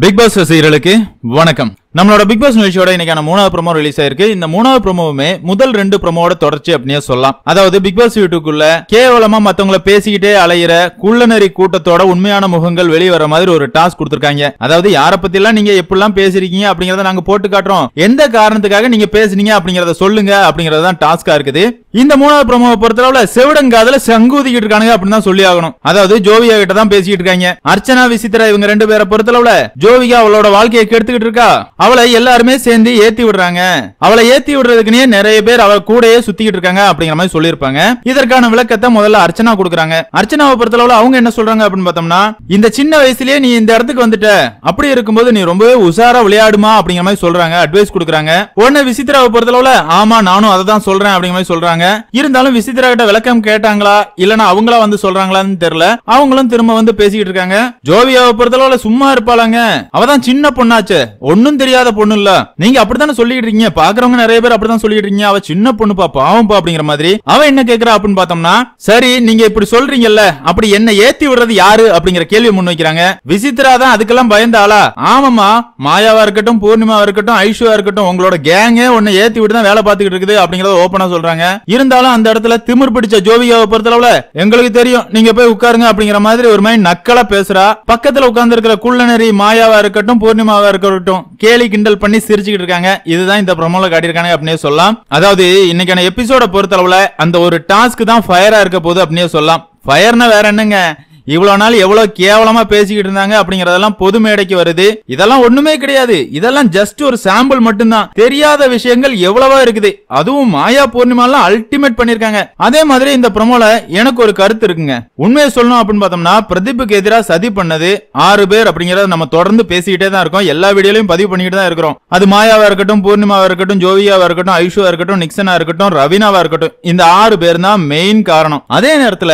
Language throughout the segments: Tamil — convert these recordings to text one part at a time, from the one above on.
பிக் பாஸ் ரசிகர்களுக்கு வணக்கம் நம்மளோட பிக் பாஸ் நிகழ்ச்சியோட இன்னைக்கான மூணாவது ப்ரோமோ ரிலீஸ் ஆயிருக்கு இந்த மூணாவது ப்ரோமோவுமே முதல் ரெண்டு ப்ரோமோட தொடர்ச்சி அப்படின்னு சொல்லலாம் அதாவது பிக் பாஸ் யூடியூப்ல கேவலமா மத்தவங்களை பேசிக்கிட்டே அலையிற குள்ளநரி கூட்டத்தோட உண்மையான முகங்கள் வெளியே வர மாதிரி ஒரு டாஸ்க் கொடுத்திருக்காங்க அதாவது யார பத்தி எல்லாம் நீங்க எப்படிலாம் பேசிருக்கீங்க அப்படிங்கறத நாங்க போட்டு காட்டுறோம் எந்த காரணத்துக்காக நீங்க பேசுனீங்க அப்படிங்கறத சொல்லுங்க அப்படிங்கறது தான் டாஸ்கா இருக்குது இந்த மூணாவது ப்ரோமோவை பொறுத்தளவுல செவிடங்காதல சங்கூதிக்கிட்டு இருக்கானுங்க அப்படின்னு தான் சொல்லி ஆகணும் அதாவது ஜோவியா கிட்ட தான் பேசிக்கிட்டு இருக்காங்க அர்ச்சனா விசித்ரா இவங்க ரெண்டு பேரை பொறுத்தளவுல ஜோவிகா அவளோட வாழ்க்கையை கெடுத்துக்கிட்டு இருக்கா அவளை எல்லாருமே சேர்ந்து ஏத்தி விடுறாங்க அவளை ஏத்தி விடுறதுக்குனே நிறைய பேர் அவ கூடயே சுத்திக்கிட்டு இருக்காங்க அப்படிங்கிற மாதிரி சொல்லியிருப்பாங்க இதற்கான விளக்கத்தை முதல்ல அர்ச்சனா கொடுக்குறாங்க அர்ச்சனாவை பொறுத்தளவுல அவங்க என்ன சொல்றாங்க அப்படின்னு பார்த்தோம்னா இந்த சின்ன வயசுலயே நீ இந்த இடத்துக்கு வந்துட்ட அப்படி இருக்கும்போது நீ ரொம்பவே உஷாரா விளையாடுமா அப்படிங்கிற மாதிரி சொல்றாங்க அட்வைஸ் கொடுக்குறாங்க உடனே விசித்ராவை அளவுல ஆமா நானும் அதை தான் சொல்றேன் அப்படிங்கிற மாதிரி சொல்றாங்க இருந்தாலும் விசித்ரா கிட்ட விளக்கம் கேட்டாங்களா இல்லனா அவங்களா வந்து சொல்றாங்களான்னு தெரியல அவங்களும் திரும்ப வந்து பேசிக்கிட்டு இருக்காங்க ஜோவியாவை அளவுல சும்மா இருப்பாளாங்க அவதான் சின்ன பொண்ணாச்சு ஒன்னும் தெரியும் தெரியாத பொண்ணு இல்ல நீங்க அப்படித்தானே சொல்லிட்டு இருக்கீங்க பாக்குறவங்க நிறைய பேர் அப்படித்தான் சொல்லிட்டு இருக்கீங்க அவ சின்ன பொண்ணு பாப்பா அவன் அப்படிங்கிற மாதிரி அவன் என்ன கேக்குறா அப்படின்னு பார்த்தோம்னா சரி நீங்க இப்படி சொல்றீங்கல்ல அப்படி என்ன ஏத்தி விடுறது யாரு அப்படிங்கிற கேள்வி முன்வைக்கிறாங்க விசித்ரா தான் அதுக்கெல்லாம் பயந்தாளா ஆமாமா மாயாவா இருக்கட்டும் பூர்ணிமா இருக்கட்டும் ஐஷுவா இருக்கட்டும் உங்களோட கேங்கே உன்னை ஏத்தி விட்டு தான் வேலை பார்த்துக்கிட்டு இருக்குது அப்படிங்கறத ஓபனா சொல்றாங்க இருந்தாலும் அந்த இடத்துல திமிர் பிடிச்ச ஜோவியாவை பொறுத்தளவுல எங்களுக்கு தெரியும் நீங்க போய் உட்காருங்க அப்படிங்கிற மாதிரி ஒரு மாதிரி நக்கலா பேசுறா பக்கத்துல உட்கார்ந்து இருக்கிற குள்ளநெறி மாயாவா இருக்கட்டும் பூர்ணிமாவா இருக்கட்டும் கே டெய்லி கிண்டல் பண்ணி சிரிச்சுக்கிட்டு இருக்காங்க இதுதான் இந்த ப்ரொமோல காட்டியிருக்காங்க அப்படின்னே சொல்லலாம் அதாவது இன்னைக்கான எபிசோட பொறுத்தளவுல அந்த ஒரு டாஸ்க் தான் ஃபயரா இருக்க போகுது அப்படின்னே சொல்லலாம் ஃபயர்னா வேற என்னங்க இவ்வளோ நாள் எவ்வளோ கேவலமா பேசிக்கிட்டு இருந்தாங்க அப்படிங்கறதெல்லாம் பொது மேடைக்கு வருது இதெல்லாம் ஒண்ணுமே கிடையாது இதெல்லாம் ஜஸ்ட் ஒரு சாம்பிள் மட்டும்தான் தெரியாத விஷயங்கள் எவ்வளவா இருக்குது அதுவும் மாயா பூர்ணிமா எல்லாம் அல்டிமேட் பண்ணிருக்காங்க அதே மாதிரி இந்த ப்ரமோல எனக்கு ஒரு கருத்து இருக்குங்க உண்மையை சொல்லணும் அப்படின்னு பார்த்தோம்னா பிரதீப்புக்கு எதிராக சதி பண்ணது ஆறு பேர் அப்படிங்கறத நம்ம தொடர்ந்து பேசிக்கிட்டே தான் இருக்கோம் எல்லா வீடியோலையும் பதிவு பண்ணிக்கிட்டு தான் இருக்கிறோம் அது மாயாவா இருக்கட்டும் பூர்ணிமாவா இருக்கட்டும் ஜோவியாவா இருக்கட்டும் ஐஷுவா இருக்கட்டும் நிக்சனா இருக்கட்டும் ரவீனாவா இருக்கட்டும் இந்த ஆறு பேர் தான் மெயின் காரணம் அதே நேரத்துல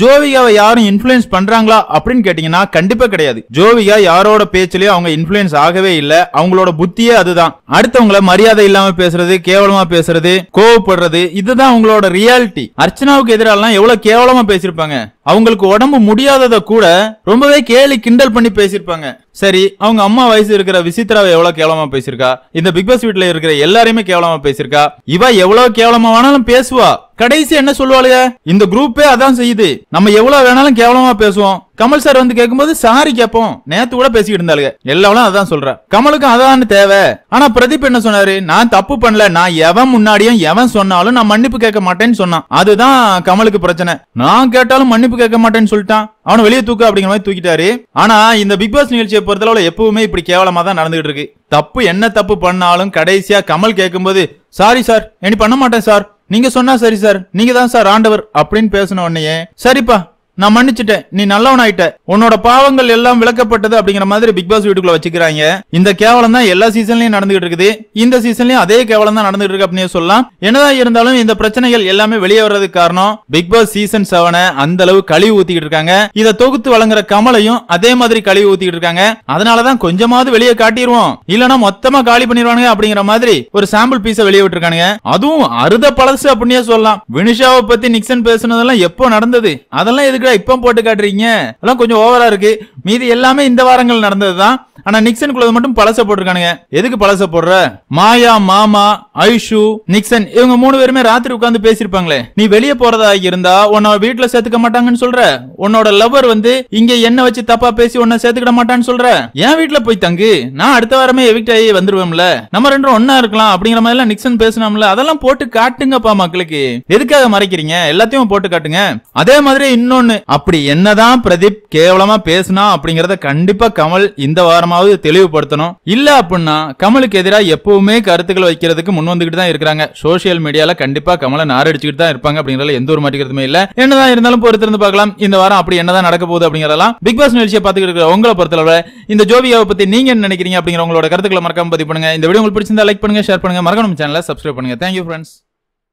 ஜோவிகாவை யாரும் இன்ஃபுளுன்ஸ் பண்றாங்களா அப்படின்னு கேட்டீங்கன்னா கண்டிப்பா கிடையாது ஜோவிகா யாரோட பேச்சுலயும் அவங்க இன்ஃபுளுன்ஸ் ஆகவே இல்ல அவங்களோட புத்தியே அதுதான் அடுத்தவங்கள மரியாதை இல்லாம பேசுறது கேவலமா பேசுறது கோவப்படுறது இதுதான் அவங்களோட ரியாலிட்டி அர்ச்சனாவுக்கு எதிராலாம் எவ்வளவு கேவலமா பேசியிருப்பாங்க அவங்களுக்கு உடம்பு முடியாதத கூட ரொம்பவே கேலி கிண்டல் பண்ணி பேசியிருப்பாங்க சரி அவங்க அம்மா வயசு இருக்கிற விசித்ராவை எவ்வளவு கேவலமா பேசியிருக்கா இந்த பிக் பாஸ் வீட்டுல இருக்கிற எல்லாரையுமே கேவலமா பேசியிருக்கா இவ எவ்வளவு கேவலமா வேணாலும் பேசுவா கடைசி என்ன சொல்லுவாளுங்க இந்த குரூப்பே அதான் செய்யுது நம்ம எவ்வளவு வேணாலும் கேவலமா பேசுவோம் கமல் சார் வந்து கேட்கும்போது சாரி கேட்போம் நேத்து கூட பேசிக்கிட்டு இருந்தாளுங்க எல்லாரும் அதான் சொல்ற கமலுக்கும் அதான் தேவை ஆனா பிரதீப் என்ன சொன்னாரு நான் தப்பு பண்ணல நான் எவன் முன்னாடியும் எவன் சொன்னாலும் நான் மன்னிப்பு கேட்க மாட்டேன்னு சொன்னான் அதுதான் கமலுக்கு பிரச்சனை நான் கேட்டாலும் மன்னிப்பு கேட்க மாட்டேன்னு சொல்லிட்டான் அவன வெளியே தூக்கு அப்படிங்கிற மாதிரி தூக்கிட்டாரு ஆனா இந்த பிக் பாஸ் நிகழ்ச்சியை பொறுத்தளவுல எப்பவுமே இப்படி கேவலமா தான் நடந்துகிட்டு இருக்கு தப்பு என்ன தப்பு பண்ணாலும் கடைசியா கமல் கேட்கும்போது சாரி சார் இனி பண்ண மாட்டேன் சார் நீங்க சொன்னா சரி சார் நீங்க தான் சார் ஆண்டவர் அப்படின்னு பேசின உடனே சரிப்பா நான் மன்னிச்சுட்டேன் நீ நல்லவனாயிட்ட உன்னோட பாவங்கள் எல்லாம் விளக்கப்பட்டது அப்படிங்கிற மாதிரி பிக் பாஸ் வீட்டுக்குள்ள வச்சுக்கிறாங்க இந்த கேவலம் தான் எல்லா சீசன்லயும் நடந்துகிட்டு இருக்குது இந்த சீசன்லயும் அதே கேவலம் தான் நடந்துகிட்டு இருக்கு அப்படின்னு சொல்லலாம் என்னதான் இருந்தாலும் இந்த பிரச்சனைகள் எல்லாமே வெளியே வர்றதுக்கு காரணம் பிக் பாஸ் சீசன் செவனை அந்த அளவு கழிவு ஊத்திக்கிட்டு இருக்காங்க இதை தொகுத்து வழங்குற கமலையும் அதே மாதிரி கழிவு ஊத்திக்கிட்டு இருக்காங்க அதனாலதான் கொஞ்சமாவது வெளியே காட்டிடுவோம் இல்லனா மொத்தமா காலி பண்ணிடுவானுங்க அப்படிங்கிற மாதிரி ஒரு சாம்பிள் பீஸ வெளியே விட்டுருக்கானுங்க அதுவும் அறுத பழசு அப்படின்னே சொல்லலாம் வினிஷாவை பத்தி நிக்சன் பேசுனதெல்லாம் எப்போ நடந்தது அதெல்லாம் எதுக்கு டாக்டர் இப்போ போட்டு காட்டுறீங்க அதெல்லாம் கொஞ்சம் ஓவரா இருக்கு மீதி எல்லாமே இந்த வாரங்கள் நடந்தது ஆனா நிக்சன் குழந்தை மட்டும் பழச போட்டிருக்கானுங்க எதுக்கு பழச போடுற மாயா மாமா ஐஷு நிக்சன் இவங்க மூணு பேருமே ராத்திரி உட்காந்து பேசிருப்பாங்களே நீ வெளியே போறதா இருந்தா உன்ன வீட்டுல சேர்த்துக்க மாட்டாங்கன்னு சொல்ற உன்னோட லவர் வந்து இங்க என்ன வச்சு தப்பா பேசி உன்னை சேர்த்துக்கிட மாட்டான்னு சொல்ற என் வீட்டுல போய் தங்கு நான் அடுத்த வாரமே எவிக்ட் ஆகி வந்துருவேன்ல நம்ம ரெண்டும் ஒன்னா இருக்கலாம் அப்படிங்கிற மாதிரி எல்லாம் நிக்சன் பேசினோம்ல அதெல்லாம் போட்டு காட்டுங்கப்பா மக்களுக்கு எதுக்காக மறைக்கிறீங்க எல்லாத்தையும் போட்டு காட்டுங்க அதே மாதிரி இன்னொன்னு அப்படி என்னதான் பிரதீப் கேவலமா பேசினா அப்படிங்கறத கண்டிப்பா கமல் இந்த வாரமாவது தெளிவுபடுத்தணும் இல்ல அப்படின்னா கமலுக்கு எதிராக எப்பவுமே கருத்துக்கள் வைக்கிறதுக்கு முன் வந்துகிட்டு தான் இருக்கிறாங்க சோசியல் மீடியால கண்டிப்பா கமலை நாரடிச்சுட்டு தான் இருப்பாங்க அப்படிங்கறதுல எந்த ஒரு மாட்டிக்கிறதுமே இல்ல என்னதான் இருந்தாலும் பொறுத்திருந்து பார்க்கலாம் இந்த வாரம் அப்படி என்னதான் நடக்க போகுது அப்படிங்கறதெல்லாம் பிக் பாஸ் நிகழ்ச்சியை பார்த்துக்கிட்டு இருக்கிற உங்களை பொறுத்தளவு இந்த ஜோபியாவை பத்தி நீங்க என்ன நினைக்கிறீங்க அப்படிங்கிற உங்களோட கருத்துக்களை மறக்காம பதிவு பண்ணுங்க இந்த வீடியோ உங்களுக்கு பிடிச்சிருந்தா லைக் பண்ணுங்க ஷேர் பண்ணுங்க மறக்காம சேனலை சப்ஸ்கிரைப் பண்ணுங்க தேங்க்யூ ஃப்ரெண்ட்ஸ்